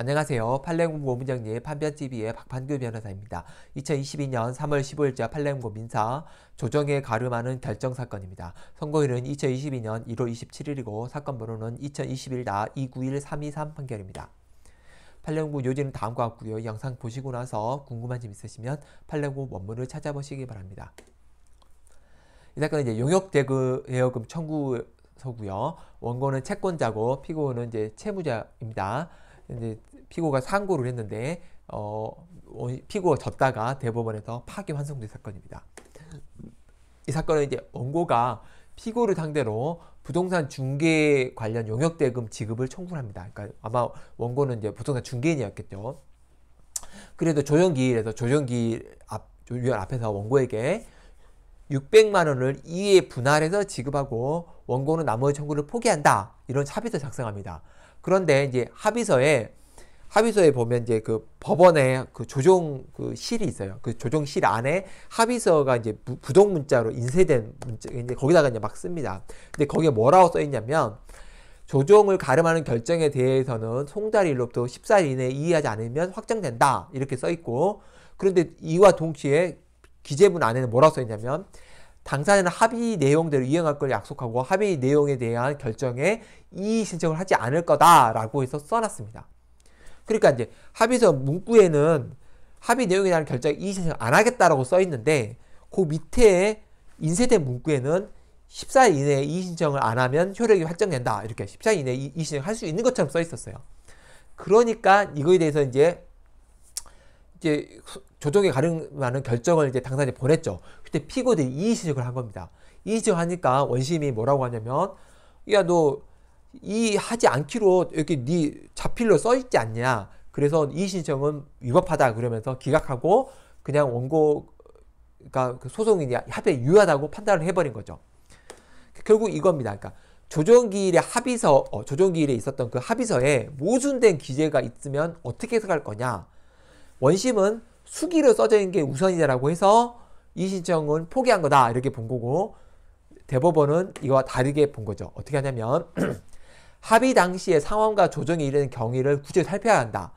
안녕하세요. 팔레공고 문정리 판변TV의 박판규 변호사입니다. 2022년 3월 15일자 팔레공고 민사 조정에 가름하는 결정 사건입니다. 선고일은 2022년 1월 27일이고 사건 번호는 2021-291-323 판결입니다. 팔레공 요지는 다음과 같고요. 영상 보시고 나서 궁금한 점 있으시면 팔레공 원문을 찾아보시기 바랍니다. 이 사건은 이제 용역대금 청구서고요. 원고는 채권자고 피고는 이제 채무자입니다. 이제 피고가 상고를 했는데 어, 어 피고가 졌다가 대법원에서 파기 환송된 사건입니다. 이 사건은 이제 원고가 피고를 상대로 부동산 중개 관련 용역 대금 지급을 청구 합니다. 그러니까 아마 원고는 이제 부동산 중개인이었겠죠. 그래도 조정기일에서 조정기일 앞 위원 앞에서 원고에게 600만 원을 이에 분할해서 지급하고 원고는 나머지 청구를 포기한다. 이런 합의서 작성합니다. 그런데 이제 합의서에 합의서에 보면 이제 그 법원의 그 조정 그 실이 있어요. 그 조정실 안에 합의서가 이제 부동 문자로 인쇄된 문자 이제 거기다가 이제 막 씁니다. 근데 거기에 뭐라고 써 있냐면 조정을 가름하는 결정에 대해서는 송달일로부터 14일 이내에 이의하지 않으면 확정된다. 이렇게 써 있고 그런데 이와 동시에 기재문 안에는 뭐라고 써 있냐면 당사자는 합의 내용대로 이행할 걸 약속하고 합의 내용에 대한 결정에 이의 신청을 하지 않을 거다라고 해서 써놨습니다. 그러니까 이제 합의서 문구에는 합의 내용에 대한 결정 이의 신청 안 하겠다라고 써 있는데 그 밑에 인쇄된 문구에는 14일 이내에 이의 신청을 안 하면 효력이 확정된다 이렇게 14일 이내에 이의 신청할수 있는 것처럼 써 있었어요. 그러니까 이거에 대해서 이제 이제 조정에 가능한 결정을 이제 당사자에 보냈죠. 그때 피고들이 이의지적을 한 겁니다. 이의지하니까 원심이 뭐라고 하냐면 야 너 이 하지 않기로 이렇게 네 자필로 써 있지 않냐. 그래서 이의신청은 위법하다 그러면서 기각하고 그냥 원고 그러니까 그 소송이 합의 유효하다고 판단을 해버린 거죠. 결국 이겁니다. 그러니까 조정기일의 합의서, 어, 조정기일에 있었던 그 합의서에 모순된 기재가 있으면 어떻게 해석할 거냐. 원심은 수기로 써져 있는 게 우선이다라고 해서 이 신청은 포기한 거다 이렇게 본 거고 대법원은 이와 다르게 본 거죠. 어떻게 하냐면 합의 당시의 상황과 조정이 이르는 경위를 구체히 살펴야 한다.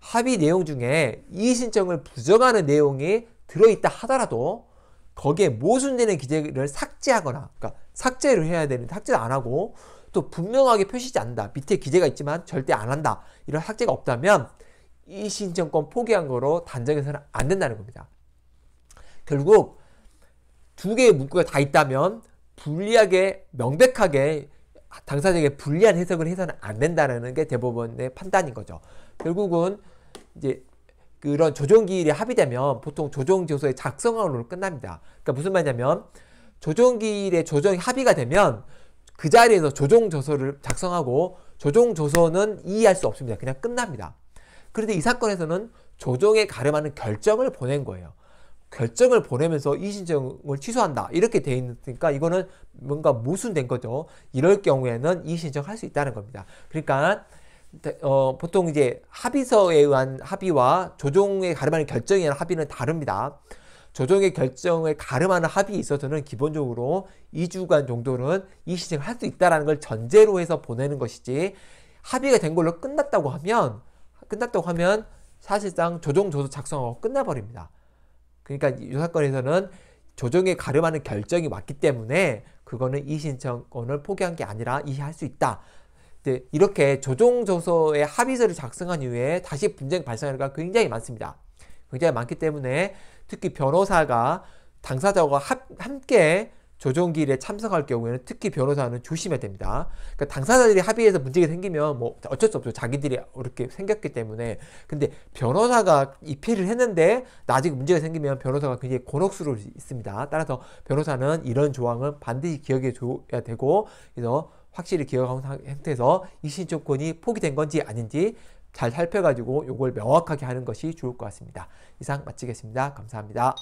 합의 내용 중에 이 신청을 부정하는 내용이 들어있다 하더라도 거기에 모순되는 기재를 삭제하거나 그러니까 삭제를 해야 되는데 삭제를 안 하고 또 분명하게 표시지 않는다. 밑에 기재가 있지만 절대 안 한다. 이런 삭제가 없다면 이 신청권 포기한 거로 단정해서는 안 된다는 겁니다. 결국 두 개의 문구가 다 있다면 불리하게 명백하게 당사자에게 불리한 해석을 해서는 안 된다는 게 대법원의 판단인 거죠. 결국은 이제 그런 조정기일이 합의되면 보통 조정조서의 작성으로 끝납니다. 그러니까 무슨 말이냐면 조정기일의 조정 합의가 되면 그 자리에서 조정조서를 작성하고 조정조서는 이의할 수 없습니다. 그냥 끝납니다. 그런데 이 사건에서는 조정에 가름하는 결정을 보낸 거예요. 결정을 보내면서 이 신청을 취소한다 이렇게 돼 있으니까 이거는 뭔가 모순된 거죠. 이럴 경우에는 이 신청할 수 있다는 겁니다. 그러니까 어, 보통 이제 합의서에 의한 합의와 조정에 가름하는 결정에 의한 합의는 다릅니다. 조정의 결정을 가름하는 합의에 있어서는 기본적으로 2주간 정도는 이신청을할 수 있다는 걸 전제로 해서 보내는 것이지 합의가 된 걸로 끝났다고 하면 끝났다고 하면 사실상 조정 조서 작성하고 끝나버립니다. 그러니까 이 사건에서는 조정에 가름하는 결정이 왔기 때문에 그거는 이 신청권을 포기한 게 아니라 이해할 수 있다. 이렇게 조정조서의 합의서를 작성한 이후에 다시 분쟁이 발생하는 경우가 굉장히 많습니다. 굉장히 많기 때문에 특히 변호사가 당사자와 함께 조정기일에 참석할 경우에는 특히 변호사는 조심해야 됩니다. 그러니까 당사자들이 합의해서 문제가 생기면 뭐 어쩔 수 없죠. 자기들이 이렇게 생겼기 때문에. 근데 변호사가 입회를 했는데 나중에 문제가 생기면 변호사가 굉장히 곤혹스러울 수 있습니다. 따라서 변호사는 이런 조항은 반드시 기억해 줘야 되고 그래서 확실히 기억하는 상태에서 이신조건이 포기된 건지 아닌지 잘 살펴가지고 요걸 명확하게 하는 것이 좋을 것 같습니다. 이상 마치겠습니다. 감사합니다.